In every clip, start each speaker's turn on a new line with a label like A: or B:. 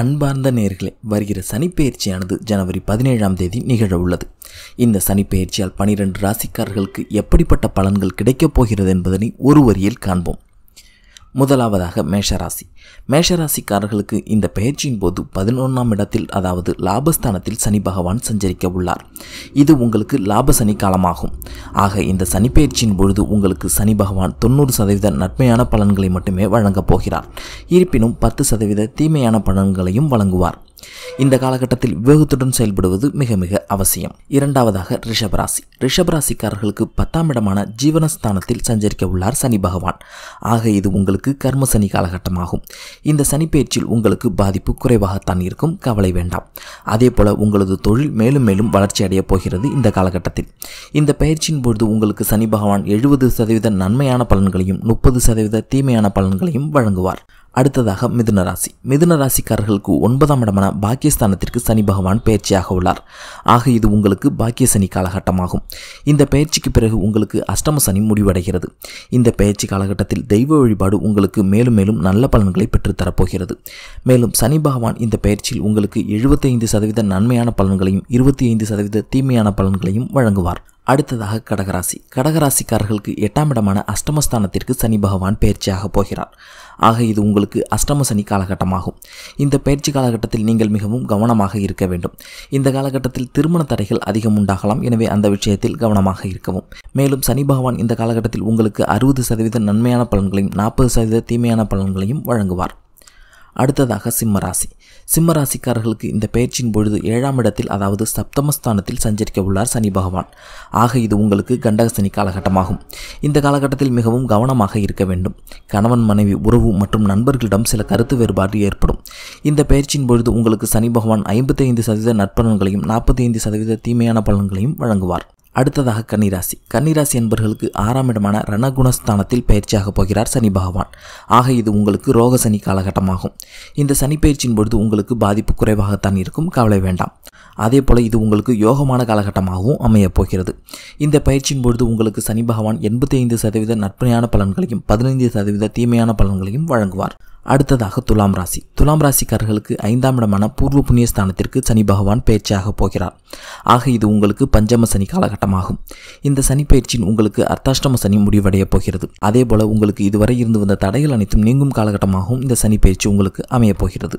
A: அன்பார்ந்த நேர்களே வருகிற சனிப்பெயர்ச்சியானது ஜனவரி பதினேழாம் தேதி நிகழ உள்ளது இந்த சனிப்பெயர்ச்சியால் பனிரெண்டு ராசிக்காரர்களுக்கு எப்படிப்பட்ட பலன்கள் கிடைக்கப் போகிறது என்பதனை ஒரு வரியில் காண்போம் முதலாவதாக மேஷராசி மேஷராசிக்காரர்களுக்கு இந்த பயிற்சியின் போது பதினொன்றாம் இடத்தில் அதாவது லாபஸ்தானத்தில் சனி பகவான் சஞ்சரிக்க உள்ளார் இது உங்களுக்கு லாப சனி காலமாகும் ஆக இந்த சனி பயிற்சியின் பொழுது உங்களுக்கு சனி பகவான் தொண்ணூறு சதவீத நன்மையான பலன்களை மட்டுமே வழங்கப் போகிறார் இருப்பினும் பத்து சதவீத தீமையான பலன்களையும் வழங்குவார் இந்த காலகட்டத்தில் விவேகத்துடன் செயல்படுவது மிக மிக அவசியம் இரண்டாவதாக ரிஷபராசி ரிஷபராசிக்காரர்களுக்கு பத்தாம் இடமான ஜீவனஸ்தானத்தில் சஞ்சரிக்க உள்ளார் சனி பகவான் ஆக இது உங்களுக்கு கர்ம சனி காலகட்டமாகும் இந்த சனிப்பெயர்ச்சியில் உங்களுக்கு பாதிப்பு குறைவாகத்தான் இருக்கும் கவலை வேண்டாம் அதே போல உங்களது தொழில் மேலும் மேலும் வளர்ச்சி அடையப் போகிறது இந்த காலகட்டத்தில் இந்த பயிற்சியின் பொழுது உங்களுக்கு சனி பகவான் எழுபது சதவீத நன்மையான பலன்களையும் முப்பது சதவீத தீமையான பலன்களையும் வழங்குவார் அடுத்ததாக மிதுன ராசி மிதுன ராசிக்காரர்களுக்கு ஒன்பதாம் இடமான பாக்கியஸ்தானத்திற்கு சனி பகவான் பயிற்சியாக உள்ளார் ஆக இது உங்களுக்கு பாக்கிய சனி காலகட்டமாகும் இந்த பயிற்சிக்கு பிறகு உங்களுக்கு அஷ்டம சனி முடிவடைகிறது இந்த பயிற்சி காலகட்டத்தில் தெய்வ வழிபாடு உங்களுக்கு மேலும் மேலும் நல்ல பலன்களை பெற்றுத்தரப்போகிறது மேலும் சனி பகவான் இந்த பயிற்சியில் உங்களுக்கு எழுபத்தைந்து சதவீத நன்மையான பலன்களையும் இருபத்தி ஐந்து சதவீத தீமையான பலன்களையும் வழங்குவார் அடுத்ததாக கடகராசி கடகராசிக்காரர்களுக்கு எட்டாம் இடமான அஷ்டமஸ்தானத்திற்கு சனி பகவான் பயிற்சியாக போகிறார் ஆக இது உங்களுக்கு அஷ்டம சனி காலகட்டமாகும் இந்த பயிற்சி காலகட்டத்தில் நீங்கள் மிகவும் கவனமாக இருக்க வேண்டும் இந்த காலகட்டத்தில் திருமண தடைகள் அதிகம் உண்டாகலாம் எனவே அந்த விஷயத்தில் கவனமாக இருக்கவும் மேலும் சனி பகவான் இந்த காலகட்டத்தில் உங்களுக்கு அறுபது சதவீத நன்மையான பலன்களையும் நாற்பது சதவீத தீமையான பலன்களையும் வழங்குவார் அடுத்ததாக சிம்மராசி சிம்மராசிக்காரர்களுக்கு இந்த பயிற்சியின் பொழுது ஏழாம் இடத்தில் அதாவது சப்தமஸ்தானத்தில் சஞ்சரிக்க உள்ளார் சனி பகவான் ஆக இது உங்களுக்கு கண்டக சனி காலகட்டமாகும் இந்த காலகட்டத்தில் மிகவும் கவனமாக இருக்க வேண்டும் கணவன் மனைவி உறவு மற்றும் நண்பர்களிடம் சில கருத்து வேறுபாடு ஏற்படும் இந்த பயிற்சியின் பொழுது உங்களுக்கு சனி பகவான் ஐம்பத்தைந்து சதவீத நற்பலன்களையும் நாற்பத்தைந்து சதவீத தீமையான பலன்களையும் வழங்குவார் அடுத்ததாக கன்னிராசி கன்னிராசி என்பவர்களுக்கு ஆறாம் இடமான ரணகுணஸ்தானத்தில் பயிற்சியாகப் போகிறார் சனி பகவான் ஆக இது உங்களுக்கு ரோக சனி காலகட்டமாகும் இந்த சனி பயிற்சியின் பொழுது உங்களுக்கு பாதிப்பு குறைவாகத்தான் இருக்கும் கவலை வேண்டாம் அதே போல் இது உங்களுக்கு யோகமான காலகட்டமாகவும் அமையப் போகிறது இந்த பயிற்சியின் பொழுது உங்களுக்கு சனி பகவான் எண்பத்தி ஐந்து சதவீத நற்பனையான பலன்களையும் பதினைந்து சதவீத தீமையான பலன்களையும் வழங்குவார் அடுத்ததாக துலாம் ராசி துலாம் ராசிக்காரர்களுக்கு ஐந்தாம் இடமான பூர்வ புண்ணியஸ்தானத்திற்கு சனி பகவான் பயிற்சியாக போகிறார் ஆக இது உங்களுக்கு பஞ்சம சனி காலகட்டமாகும் இந்த சனி பயிற்சியின் உங்களுக்கு அர்த்தாஷ்டம சனி முடிவடையப் போகிறது அதே போல உங்களுக்கு இதுவரை இருந்து வந்த தடைகள் அனைத்தும் நீங்கும் காலகட்டமாகவும் இந்த சனி பயிற்சி உங்களுக்கு அமையப் போகிறது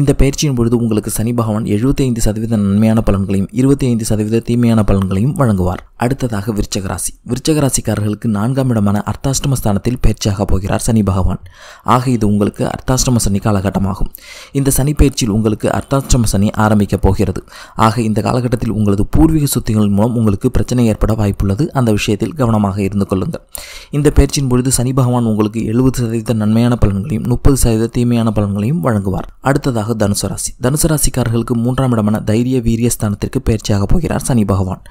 A: இந்த பயிற்சியின் பொழுது உங்களுக்கு சனி பகவான் எழுபத்தி ஐந்து சதவீத நன்மையான பலன்களையும் இருபத்தி ஐந்து சதவீத தீமையான பலன்களையும் வழங்குவார் அடுத்ததாக விருச்சகராசி விருச்சகராசிக்காரர்களுக்கு ராசிக்காரர்களுக்கு நான்காம் இடமான அர்த்தாஷ்டம ஸ்தானத்தில் பயிற்சியாக போகிறார் சனி பகவான் ஆக இது உங்களுக்கு அர்த்தாஷ்டம சனி காலகட்டமாகும் இந்த சனி பயிற்சியில் உங்களுக்கு அர்த்தாஷ்டம சனி ஆரம்பிக்கப் போகிறது ஆக இந்த காலகட்டத்தில் உங்களது பூர்வீக சுத்திகள் மூலம் உங்களுக்கு பிரச்சனை ஏற்பட வாய்ப்புள்ளது அந்த விஷயத்தில் கவனமாக இருந்து கொள்ளுங்கள் இந்த பயிற்சியின் பொழுது சனி பகவான் உங்களுக்கு எழுபது சதவீத நன்மையான பலன்களையும் முப்பது சதவீத தீமையான பலன்களையும் வழங்குவார் அடுத்ததாக அடுத்ததாக தனுசு ராசி தனுசு ராசிக்காரர்களுக்கு மூன்றாம் இடமான தைரிய வீரியஸ்தானத்திற்கு பயிற்சியாகப் போகிறார் சனி பகவான்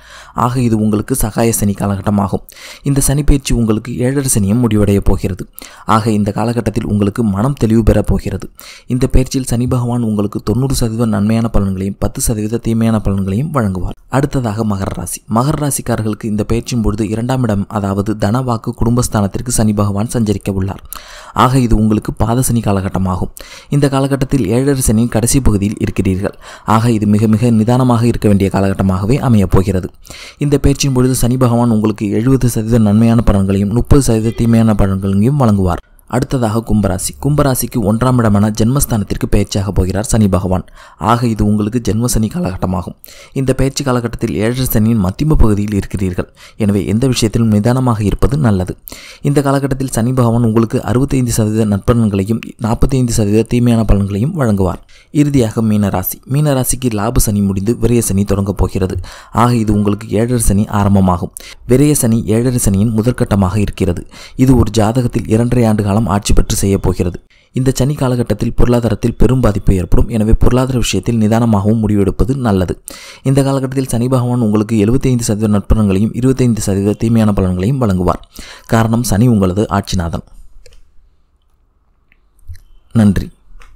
A: ஆக இது உங்களுக்கு சகாய சனி காலகட்டமாகும் இந்த சனி பயிற்சி உங்களுக்கு ஏழரை சனியும் முடிவடையப் போகிறது ஆக இந்த காலகட்டத்தில் உங்களுக்கு மனம் தெளிவு பெறப் போகிறது இந்த பயிற்சியில் சனி பகவான் உங்களுக்கு தொண்ணூறு சதவீத நன்மையான பலன்களையும் பத்து சதவீத தீமையான பலன்களையும் வழங்குவார் அடுத்ததாக மகர ராசி மகர ராசிக்காரர்களுக்கு இந்த பயிற்சியின் பொழுது இரண்டாம் இடம் அதாவது தனவாக்கு குடும்பஸ்தானத்திற்கு சனி பகவான் சஞ்சரிக்க உள்ளார் ஆக இது உங்களுக்கு பாதசனி காலகட்டமாகும் இந்த காலகட்டத்தில் ஏழரை சனியின் கடைசி பகுதியில் இருக்கிறீர்கள் ஆக இது மிக மிக நிதானமாக இருக்க வேண்டிய காலகட்டமாகவே அமையப் போகிறது இந்த பேச்சின் பொழுது சனி பகவான் உங்களுக்கு எழுபது சதவீத நன்மையான பலன்களையும் முப்பது சதவீத தீமையான பலன்களையும் வழங்குவார் அடுத்ததாக கும்பராசி கும்பராசிக்கு ஒன்றாம் இடமான ஜென்மஸ்தானத்திற்கு பயிற்சியாக போகிறார் சனி பகவான் ஆக இது உங்களுக்கு ஜென்ம சனி காலகட்டமாகும் இந்த பயிற்சி காலகட்டத்தில் ஏழரை சனியின் மத்திம பகுதியில் இருக்கிறீர்கள் எனவே எந்த விஷயத்திலும் நிதானமாக இருப்பது நல்லது இந்த காலகட்டத்தில் சனி பகவான் உங்களுக்கு அறுபத்தைந்து சதவீத நற்பலன்களையும் நாற்பத்தைந்து சதவீத தீமையான பலன்களையும் வழங்குவார் இறுதியாக மீனராசி மீனராசிக்கு லாப சனி முடிந்து விரைய சனி தொடங்கப் போகிறது ஆக இது உங்களுக்கு ஏழரை சனி ஆரம்பமாகும் விரைய சனி ஏழரை சனியின் முதற்கட்டமாக இருக்கிறது இது ஒரு ஜாதகத்தில் இரண்டரை ஆண்டு காலம் காலம் ஆட்சி பெற்று செய்ய போகிறது இந்த சனி காலகட்டத்தில் பொருளாதாரத்தில் பெரும் பாதிப்பு ஏற்படும் எனவே பொருளாதார விஷயத்தில் நிதானமாகவும் முடிவெடுப்பது நல்லது இந்த காலகட்டத்தில் சனி பகவான் உங்களுக்கு எழுபத்தைந்து சதவீத நற்பலன்களையும் இருபத்தைந்து சதவீத தீமையான பலன்களையும் வழங்குவார் காரணம் சனி உங்களது ஆட்சிநாதன் நன்றி